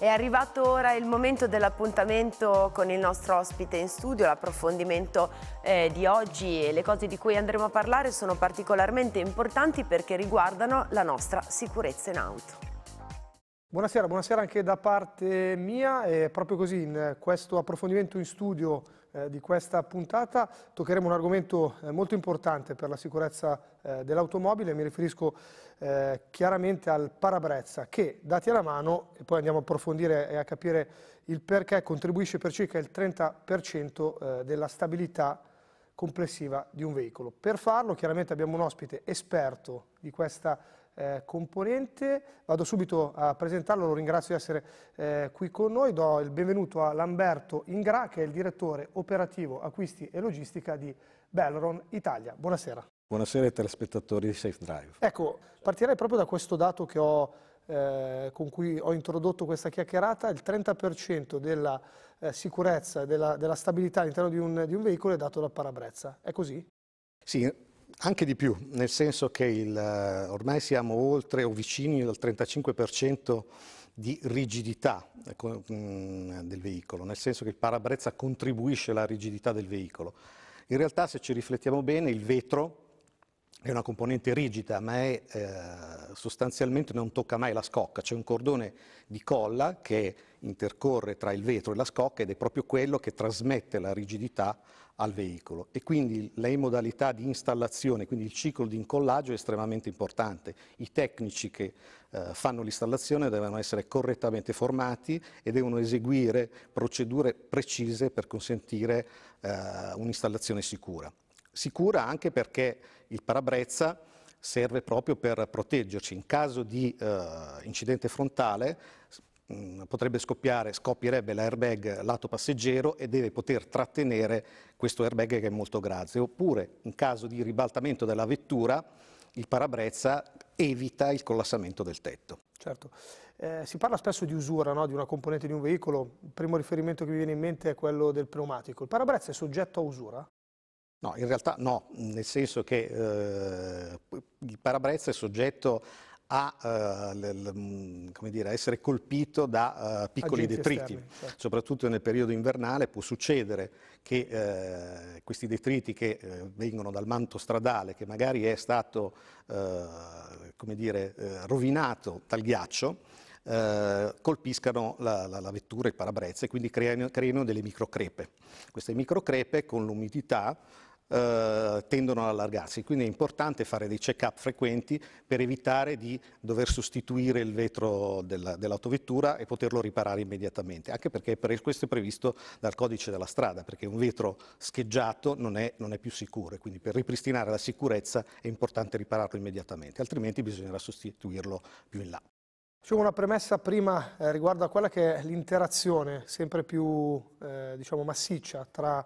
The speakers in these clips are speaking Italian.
È arrivato ora il momento dell'appuntamento con il nostro ospite in studio, l'approfondimento eh, di oggi e le cose di cui andremo a parlare sono particolarmente importanti perché riguardano la nostra sicurezza in auto. Buonasera, buonasera anche da parte mia, è proprio così in questo approfondimento in studio eh, di questa puntata toccheremo un argomento eh, molto importante per la sicurezza eh, dell'automobile, mi riferisco eh, chiaramente al parabrezza che, dati alla mano, e poi andiamo a approfondire e a capire il perché, contribuisce per circa il 30% eh, della stabilità complessiva di un veicolo. Per farlo chiaramente abbiamo un ospite esperto di questa eh, componente. Vado subito a presentarlo, lo ringrazio di essere eh, qui con noi. Do il benvenuto a Lamberto Ingra, che è il direttore operativo acquisti e logistica di Belron Italia. Buonasera. Buonasera ai telespettatori di Safe Drive. Ecco, partirei proprio da questo dato che ho eh, con cui ho introdotto questa chiacchierata, il 30% della eh, sicurezza e della, della, stabilità all'interno di, di un, veicolo è dato dal parabrezza. È così? Sì, anche di più, nel senso che il, eh, ormai siamo oltre o vicini al 35% di rigidità eh, mm, del veicolo, nel senso che il parabrezza contribuisce alla rigidità del veicolo. In realtà se ci riflettiamo bene il vetro è una componente rigida ma è, eh, sostanzialmente non tocca mai la scocca, c'è un cordone di colla che intercorre tra il vetro e la scocca ed è proprio quello che trasmette la rigidità al veicolo e quindi le modalità di installazione, quindi il ciclo di incollaggio è estremamente importante. I tecnici che eh, fanno l'installazione devono essere correttamente formati e devono eseguire procedure precise per consentire eh, un'installazione sicura. Sicura anche perché il parabrezza serve proprio per proteggerci. In caso di eh, incidente frontale Mm, potrebbe scoppiare, scoppierebbe l'airbag lato passeggero e deve poter trattenere questo airbag che è molto grande. Oppure, in caso di ribaltamento della vettura, il parabrezza evita il collassamento del tetto. Certo. Eh, si parla spesso di usura no? di una componente di un veicolo. Il primo riferimento che mi viene in mente è quello del pneumatico. Il parabrezza è soggetto a usura? No, in realtà no, nel senso che eh, il parabrezza è soggetto a, eh, mm, dire, a essere colpito da eh, piccoli Agenti detriti. Esterni, certo. Soprattutto nel periodo invernale può succedere che eh, questi detriti che eh, vengono dal manto stradale, che magari è stato eh, dire, eh, rovinato dal ghiaccio, colpiscano la, la, la, vettura, il parabrezza e quindi creino, creano delle microcrepe. Queste microcrepe con l'umidità eh, tendono ad allargarsi, quindi è importante fare dei check-up frequenti per evitare di dover sostituire il vetro dell'autovettura e poterlo riparare immediatamente, anche perché questo è previsto dal codice della strada, perché un vetro scheggiato non è, non è più sicuro, quindi per ripristinare la sicurezza è importante ripararlo immediatamente, altrimenti bisognerà sostituirlo più in là. Facciamo una premessa prima eh, riguardo a quella che è l'interazione sempre più eh, diciamo, massiccia tra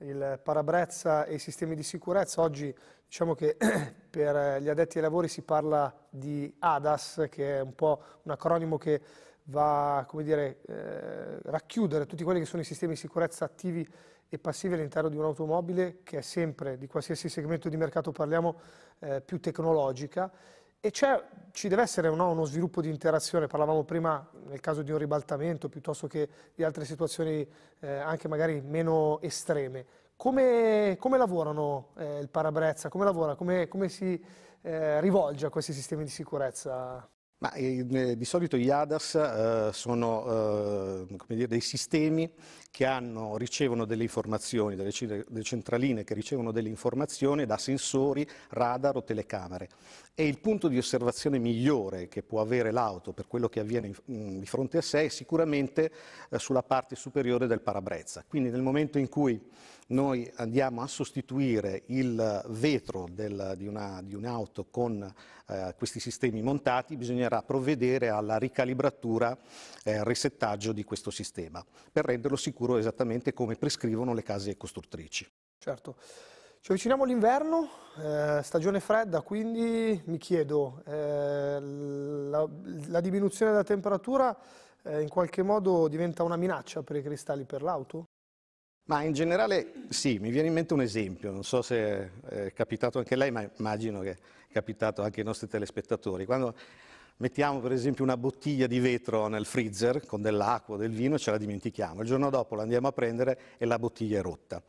il parabrezza e i sistemi di sicurezza. Oggi diciamo che per gli addetti ai lavori si parla di ADAS, che è un po' un acronimo che va come dire, eh, racchiudere tutti quelli che sono i sistemi di sicurezza attivi e passivi all'interno di un'automobile che è sempre, di qualsiasi segmento di mercato parliamo, eh, più tecnologica e ci deve essere no, uno sviluppo di interazione, parlavamo prima nel caso di un ribaltamento piuttosto che di altre situazioni eh, anche magari meno estreme. Come, come lavorano eh, il parabrezza? Come lavora? Come, come si eh, rivolge a questi sistemi di sicurezza? Ma, eh, eh di solito gli ADAS eh, sono eh, dire, dei sistemi che hanno, ricevono delle informazioni, delle, delle, centraline che ricevono delle informazioni da sensori, radar o telecamere e il punto di osservazione migliore che può avere l'auto per quello che avviene mm, di fronte a sé è sicuramente eh, sulla parte superiore del parabrezza. Quindi nel momento in cui noi andiamo a sostituire il vetro del, di, una, di, un'auto con eh, questi sistemi montati, bisognerà provvedere alla ricalibratura e eh, al risettaggio di questo sistema per renderlo sicuro esattamente come prescrivono le case costruttrici. Certo. Ci avviciniamo all'inverno, eh, stagione fredda, quindi mi chiedo, eh, la, la, diminuzione della temperatura eh, in qualche modo diventa una minaccia per i cristalli per l'auto? Ma in generale sì, mi viene in mente un esempio, non so se è capitato anche lei, ma immagino che è capitato anche ai nostri telespettatori. Quando mettiamo per esempio una bottiglia di vetro nel freezer con dell'acqua o del vino ce la dimentichiamo, il giorno dopo la andiamo a prendere e la bottiglia è rotta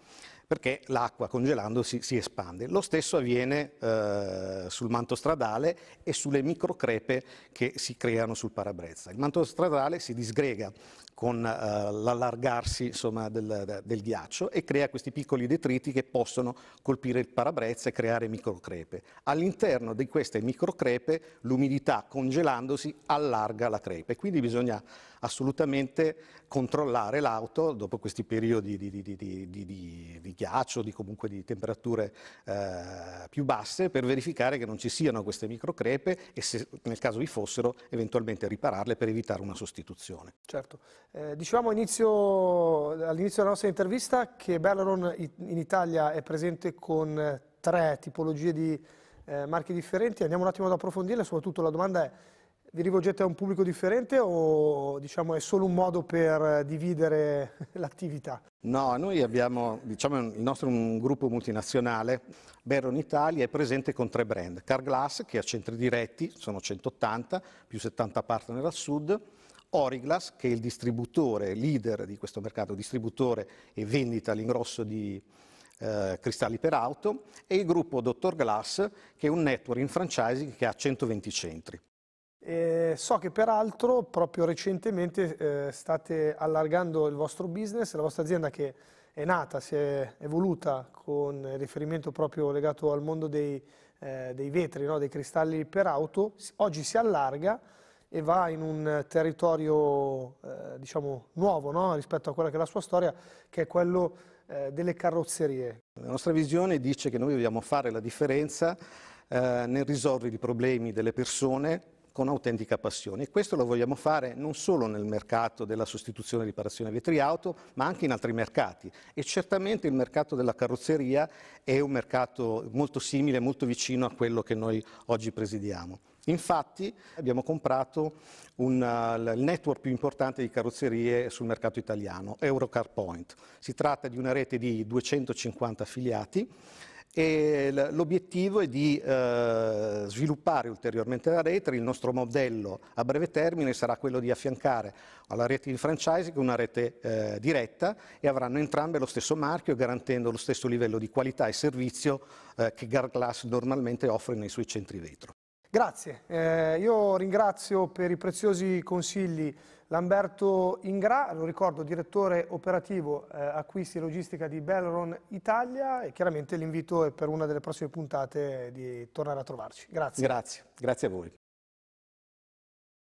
perché l'acqua congelandosi si, espande. Lo stesso avviene eh, sul manto stradale e sulle microcrepe che si creano sul parabrezza. Il manto stradale si disgrega con eh, l'allargarsi insomma, del, del, ghiaccio e crea questi piccoli detriti che possono colpire il parabrezza e creare microcrepe. All'interno di queste microcrepe l'umidità congelandosi allarga la crepe, quindi bisogna assolutamente controllare l'auto dopo questi periodi di, di, di, di ghiaccio, di comunque di temperature eh, più basse, per verificare che non ci siano queste microcrepe e se nel caso vi fossero eventualmente ripararle per evitare una sostituzione. Certo, eh, dicevamo all'inizio della nostra intervista che Bellaron in Italia è presente con tre tipologie di eh, marchi differenti, andiamo un attimo ad approfondirle, soprattutto la domanda è vi rivolgete a un pubblico differente o diciamo, è solo un modo per dividere l'attività? No, noi abbiamo, diciamo, il nostro è un gruppo multinazionale, Baron Italia è presente con tre brand, Carglass che ha centri diretti, sono 180, più 70 partner al sud, Origlass che è il distributore, leader di questo mercato, distributore e vendita all'ingrosso di, eh, cristalli per auto e il gruppo Dottor Glass che è un network in franchising che ha 120 centri. E eh, so che peraltro proprio recentemente eh, state allargando il vostro business, la vostra azienda che è nata, si è evoluta con riferimento proprio legato al mondo dei, eh, dei vetri, no? dei cristalli per auto, oggi si allarga e va in un territorio eh, diciamo nuovo no? rispetto a quella che è la sua storia, che è quello eh, delle carrozzerie. La nostra visione dice che noi dobbiamo fare la differenza eh, nel risolvere i problemi delle persone con autentica passione e questo lo vogliamo fare non solo nel mercato della sostituzione e riparazione vetri auto ma anche in altri mercati e certamente il mercato della carrozzeria è un mercato molto simile, molto vicino a quello che noi oggi presidiamo. Infatti abbiamo comprato un, uh, il network più importante di carrozzerie sul mercato italiano, Eurocar Point. Si tratta di una rete di 250 affiliati e l'obiettivo è di eh, sviluppare ulteriormente la rete, il nostro modello a breve termine sarà quello di affiancare alla rete di franchising una rete eh, diretta e avranno entrambe lo stesso marchio garantendo lo stesso livello di qualità e servizio eh, che Garglass normalmente offre nei suoi centri vetro. Grazie, eh, io ringrazio per i preziosi consigli Lamberto Ingra, lo ricordo direttore operativo eh, acquisti e logistica di Belron Italia e chiaramente l'invito è per una delle prossime puntate di tornare a trovarci. Grazie. Grazie, grazie a voi.